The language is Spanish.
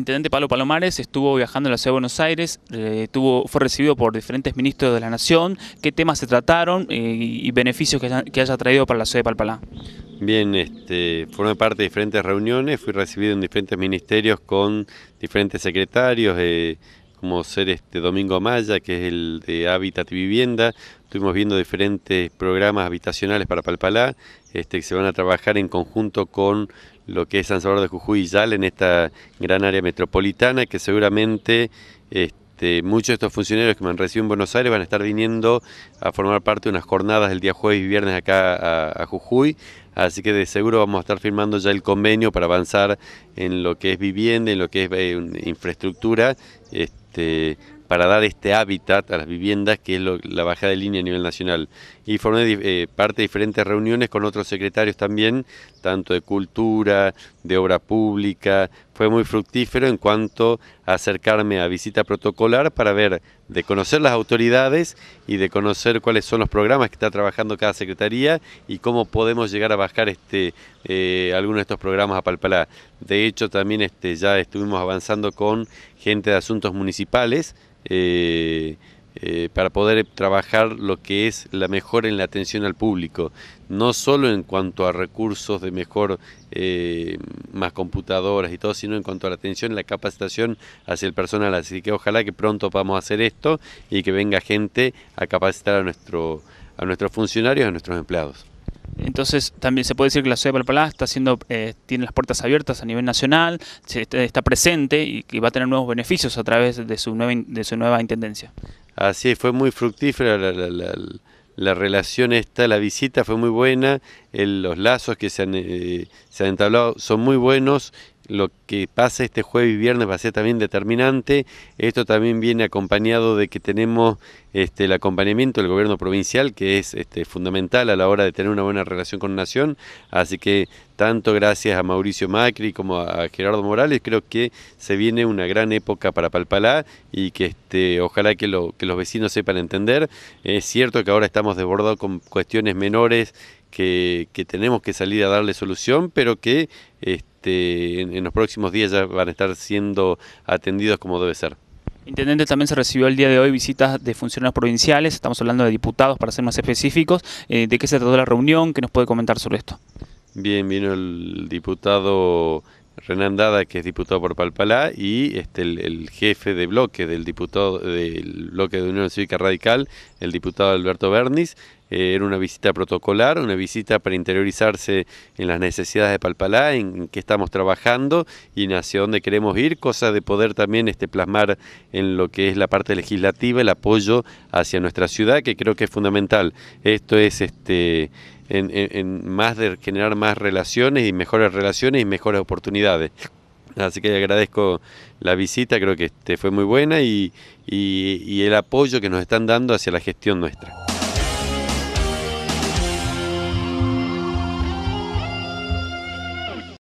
intendente Pablo Palomares estuvo viajando a la ciudad de Buenos Aires, eh, fue recibido por diferentes ministros de la Nación. ¿Qué temas se trataron eh, y beneficios que haya, traído para la ciudad de Palpalá? Bien, este, formé parte de diferentes reuniones, fui recibido en diferentes ministerios con diferentes secretarios, eh, como ser este Domingo Maya, que es el de Hábitat y Vivienda. Estuvimos viendo diferentes programas habitacionales para Palpalá, este, que se van a trabajar en conjunto con lo que es San Salvador de Jujuy y Yal en esta gran área metropolitana, que seguramente este, muchos de estos funcionarios que me han recibido en Buenos Aires van a estar viniendo a formar parte de unas jornadas el día jueves y viernes acá a, Jujuy, así que de seguro vamos a estar firmando ya el convenio para avanzar en lo que es vivienda, en lo que es eh, infraestructura, este, para dar este hábitat a las viviendas, que es la bajada de línea a nivel nacional. Y formé eh, parte de diferentes reuniones con otros secretarios también, tanto de cultura, de obra pública. Fue muy fructífero en cuanto a acercarme a visita protocolar para ver, de conocer las autoridades y de conocer cuáles son los programas que está trabajando cada secretaría y cómo podemos llegar a bajar este, eh, algunos de estos programas a Palpalá. De hecho, también este, ya estuvimos avanzando con gente de asuntos municipales, eh, eh, para poder trabajar lo que es la mejora en la atención al público, no solo en cuanto a recursos de mejor, eh, más computadoras y todo, sino en cuanto a la atención, la capacitación hacia el personal. Así que ojalá que pronto podamos hacer esto y que venga gente a capacitar a, nuestro, a nuestros funcionarios, a nuestros empleados. Entonces también se puede decir que la ciudad de Palpalá está haciendo eh, tiene las puertas abiertas a nivel nacional, está presente y, que va a tener nuevos beneficios a través de su nueva, de su nueva intendencia. Así es, fue muy fructífera la, relación esta, la visita fue muy buena, los lazos que se han, eh, se han entablado son muy buenos lo que pasa este jueves y viernes va a ser también determinante. Esto también viene acompañado de que tenemos este, el acompañamiento del gobierno provincial, que es este, fundamental a la hora de tener una buena relación con Nación. Así que tanto gracias a Mauricio Macri como a Gerardo Morales, creo que se viene una gran época para Palpalá y que este, ojalá que, lo, que los vecinos sepan entender. Es cierto que ahora estamos desbordados con cuestiones menores que, tenemos que salir a darle solución, pero que este, este, en, los próximos días ya van a estar siendo atendidos como debe ser. Intendente, también se recibió el día de hoy visitas de funcionarios provinciales, estamos hablando de diputados para ser más específicos. Eh, ¿De qué se trató la reunión? ¿Qué nos puede comentar sobre esto? Bien, vino el diputado Renan Dada, que es diputado por Palpalá, y este, el, jefe de bloque del diputado del bloque de Unión Cívica Radical, el diputado Alberto Bernis. Eh, era una visita protocolar, una visita para interiorizarse en las necesidades de Palpalá, en, qué estamos trabajando y hacia dónde queremos ir, cosa de poder también este, plasmar en lo que es la parte legislativa el apoyo hacia nuestra ciudad, que creo que es fundamental. Esto es este en, más de generar más relaciones y mejores relaciones y mejores oportunidades. Así que agradezco la visita, creo que este, fue muy buena y, y el apoyo que nos están dando hacia la gestión nuestra.